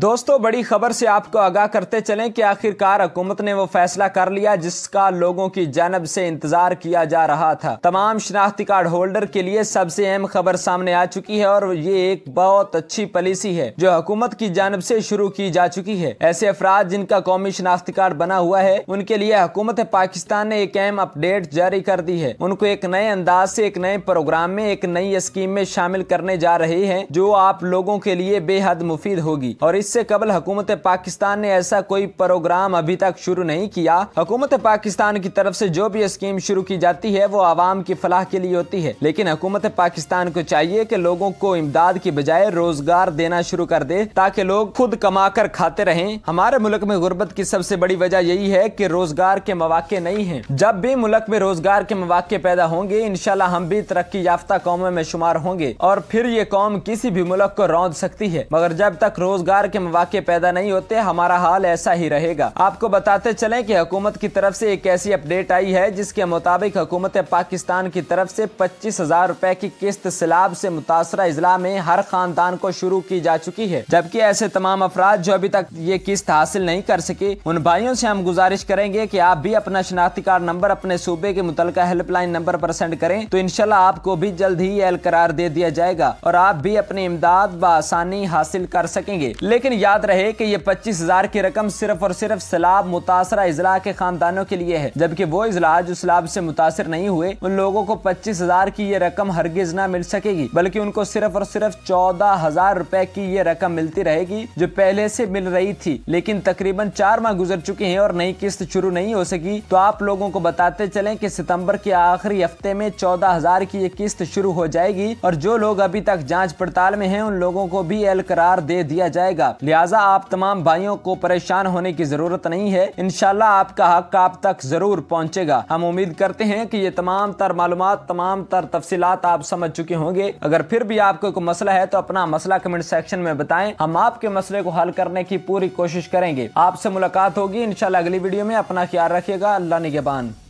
दोस्तों बड़ी खबर से आपको आगाह करते चलें कि आखिरकार हुकूमत ने वो फैसला कर लिया जिसका लोगों की जानब से इंतजार किया जा रहा था तमाम शनाख्ती कार्ड होल्डर के लिए सबसे अहम खबर सामने आ चुकी है और ये एक बहुत अच्छी पॉलिसी है जो हुकूमत की जानब से शुरू की जा चुकी है ऐसे अफराद जिनका कौमी शनाख्ती कार्ड बना हुआ है उनके लिए हुकूमत पाकिस्तान ने एक अहम अपडेट जारी कर दी है उनको एक नए अंदाज से एक नए प्रोग्राम में एक नई स्कीम में शामिल करने जा रही है जो आप लोगों के लिए बेहद मुफीद होगी और इससे कबल हुकूमत पाकिस्तान ने ऐसा कोई प्रोग्राम अभी तक शुरू नहीं किया हुकूमत पाकिस्तान की तरफ ऐसी जो भी स्कीम शुरू की जाती है वो आवाम की फलाह के लिए होती है लेकिन हुकूमत पाकिस्तान को चाहिए की लोगों को इमदाद की बजाय रोजगार देना शुरू कर दे ताकि लोग खुद कमा कर खाते रहे हमारे मुल्क में गुर्बत की सबसे बड़ी वजह यही है की रोजगार के मौाक़े नहीं है जब भी मुल्क में रोजगार के मौाक़े पैदा होंगे इनशाला हम भी तरक्की याफ्ता कौमों में शुमार होंगे और फिर ये कौम किसी भी मुल्क को रौद सकती है मगर जब तक रोजगार के मौाक़ पैदा नहीं होते हमारा हाल ऐसा ही रहेगा आपको बताते चले की हुकूमत की तरफ ऐसी एक ऐसी अपडेट आई है जिसके मुताबिक हुकूमत पाकिस्तान की तरफ ऐसी पच्चीस हजार रूपए की किस्त सैलाब ऐसी मुतासरा अजला में हर खानदान को शुरू की जा चुकी है जबकि ऐसे तमाम अफराद जो अभी तक ये किस्त हासिल नहीं कर सके उन भाइयों से हम गुजारिश करेंगे कि आप भी अपना शनाख्ती कार्ड नंबर अपने सूबे के मुतल हेल्पलाइन नंबर पर सेंड करें तो इनशाला आपको भी जल्द ही एल करार दे दिया जाएगा और आप भी अपनी इमदाद बसानी हासिल कर सकेंगे लेकिन लेकिन याद रहे कि ये पच्चीस हजार की रकम सिर्फ और सिर्फ सैलाब मुतासरा अजला के खानदानों के लिए है जबकि वो अजला जो सलाब से मुतासर नहीं हुए उन लोगों को पच्चीस हजार की ये रकम हरगिज ना मिल सकेगी बल्कि उनको सिर्फ और सिर्फ चौदह हजार रूपए की ये रकम मिलती रहेगी जो पहले से मिल रही थी लेकिन तकरीबन चार माह गुजर चुके हैं और नई किस्त शुरू नहीं हो सकी तो आप लोगों को बताते चले की सितम्बर के आखिरी हफ्ते में चौदह हजार की ये किस्त शुरू हो जाएगी और जो लोग अभी तक जाँच पड़ताल में है उन लोगों को भी एल करार दे दिया जाएगा खिलाफ लिहाजा आप तमाम भाइयों को परेशान होने की जरूरत नहीं है इनशाला आपका हक आप तक जरूर पहुँचेगा हम उम्मीद करते हैं की ये तमाम तर मालूम तमाम तर तफसीत आप समझ चुके होंगे अगर फिर भी आपको कोई मसला है तो अपना मसला कमेंट सेक्शन में बताए हम आपके मसले को हल करने की पूरी कोशिश करेंगे आपसे मुलाकात होगी इनशाला अगली वीडियो में अपना ख्याल रखिएगा अल्लाह निगेबान